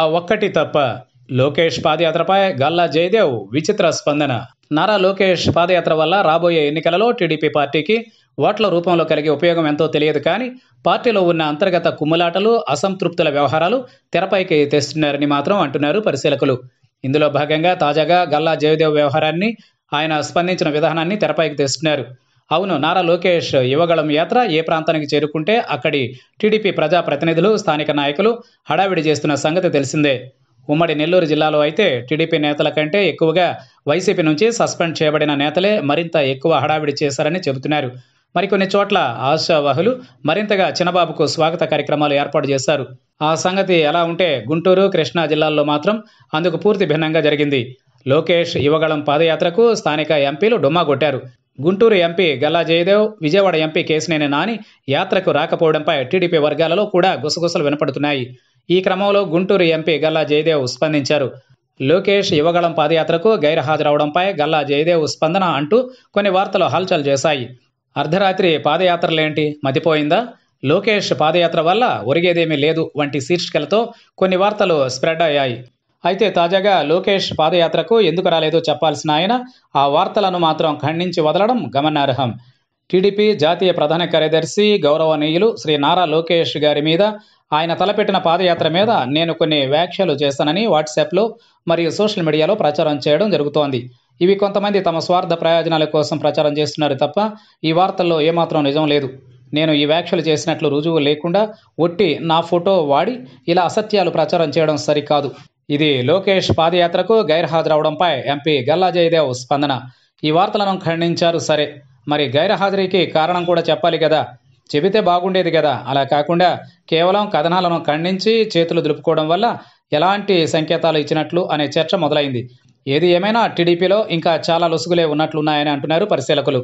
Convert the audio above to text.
ఆ ఒక్కటి తప్ప లోకేష్ పాదయాత్రపై గల్లా జయదేవ్ విచిత్ర స్పందన నారా లోకేష్ పాదయాత్ర వల్ల రాబోయే ఎన్నికలలో టీడీపీ పార్టీకి ఓట్ల రూపంలో కలిగే ఉపయోగం ఎంతో తెలియదు కానీ పార్టీలో ఉన్న అంతర్గత కుమ్ములాటలు అసంతృప్తుల వ్యవహారాలు తెరపైకి తెస్తున్నారని మాత్రం అంటున్నారు పరిశీలకులు ఇందులో భాగంగా తాజాగా గల్లా జయదేవ్ వ్యవహారాన్ని ఆయన స్పందించిన విధానాన్ని తెరపైకి తెస్తున్నారు అవును నారా లోకేష్ యువగళం యాత్ర ఏ ప్రాంతానికి చేరుకుంటే అక్కడి టీడీపీ ప్రజాప్రతినిధులు స్థానిక నాయకులు హడావిడి చేస్తున్న సంగతి తెలిసిందే ఉమ్మడి నెల్లూరు జిల్లాలో అయితే టీడీపీ నేతల కంటే ఎక్కువగా వైసీపీ నుంచి సస్పెండ్ చేయబడిన నేతలే మరింత ఎక్కువ హడావిడి చేశారని చెబుతున్నారు మరికొన్ని చోట్ల ఆశావాహులు మరింతగా చిన్నబాబుకు స్వాగత కార్యక్రమాలు ఏర్పాటు చేశారు ఆ సంగతి ఎలా ఉంటే గుంటూరు కృష్ణా జిల్లాల్లో మాత్రం అందుకు పూర్తి భిన్నంగా జరిగింది లోకేష్ యువగళం పాదయాత్రకు స్థానిక ఎంపీలు డుమ్మా కొట్టారు గుంటూరు ఎంపీ గల్లా జయదేవ్ విజయవాడ ఎంపీ కేశినేని నాని యాత్రకు రాకపోవడంపై టీడీపీ వర్గాలలో కూడా గుసగుసలు వినపడుతున్నాయి ఈ క్రమంలో గుంటూరు ఎంపీ గల్లా జయదేవ్ స్పందించారు లోకేష్ యువగళం పాదయాత్రకు గైర్హాజరవడంపై గల్లా జయదేవ్ స్పందన అంటూ కొన్ని వార్తలు హల్చల్ చేశాయి అర్ధరాత్రి పాదయాత్రలేంటి మతిపోయిందా లోకేష్ పాదయాత్ర వల్ల ఒరిగేదేమీ లేదు వంటి శీర్షికలతో కొన్ని వార్తలు స్ప్రెడ్ అయ్యాయి అయితే తాజాగా లోకేష్ పాదయాత్రకు ఎందుకు రాలేదో చెప్పాల్సిన ఆయన ఆ వార్తలను మాత్రం ఖండించి వదలడం గమనార్హం టీడీపీ జాతీయ ప్రధాన కార్యదర్శి గౌరవనీయులు శ్రీ నారా లోకేష్ గారి మీద ఆయన తలపెట్టిన పాదయాత్ర మీద నేను కొన్ని వ్యాఖ్యలు చేశానని వాట్సాప్లో మరియు సోషల్ మీడియాలో ప్రచారం చేయడం జరుగుతోంది ఇవి కొంతమంది తమ స్వార్థ ప్రయోజనాల కోసం ప్రచారం చేస్తున్నారు తప్ప ఈ వార్తల్లో ఏమాత్రం నిజం లేదు నేను ఈ వ్యాఖ్యలు చేసినట్లు రుజువు లేకుండా ఒట్టి నా ఫోటో వాడి ఇలా అసత్యాలు ప్రచారం చేయడం సరికాదు ఇది లోకేష్ పాదయాత్రకు గైర్హాజరవడంపై ఎంపీ గల్లా జయదేవ్ స్పందన ఈ వార్తలను ఖండించారు సరే మరి గైర్హాజరీకి కారణం కూడా చెప్పాలి కదా చెబితే బాగుండేది కదా అలా కాకుండా కేవలం కథనాలను ఖండించి చేతులు దులుపుకోవడం వల్ల ఎలాంటి సంకేతాలు ఇచ్చినట్లు అనే చర్చ మొదలైంది ఏది ఏమైనా టీడీపీలో ఇంకా చాలా లొసుగులే ఉన్నట్లున్నాయని అంటున్నారు పరిశీలకులు